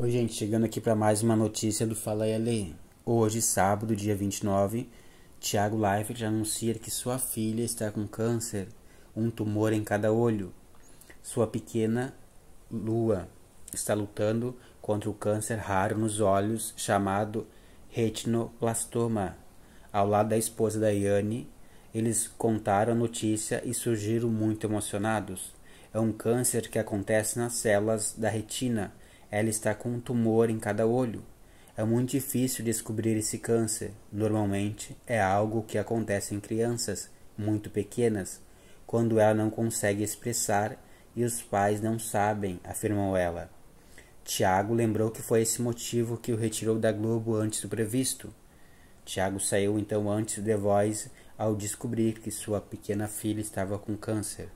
Oi, gente, chegando aqui para mais uma notícia do Fala e Lê. Hoje, sábado, dia 29, Thiago Leifert anuncia que sua filha está com câncer, um tumor em cada olho. Sua pequena Lua está lutando contra o câncer raro nos olhos chamado retinoplastoma. Ao lado da esposa da Yane, eles contaram a notícia e surgiram muito emocionados. É um câncer que acontece nas células da retina ela está com um tumor em cada olho. É muito difícil descobrir esse câncer. Normalmente é algo que acontece em crianças muito pequenas, quando ela não consegue expressar e os pais não sabem, afirmou ela. Tiago lembrou que foi esse motivo que o retirou da Globo antes do previsto. Tiago saiu então antes do The Voice ao descobrir que sua pequena filha estava com câncer.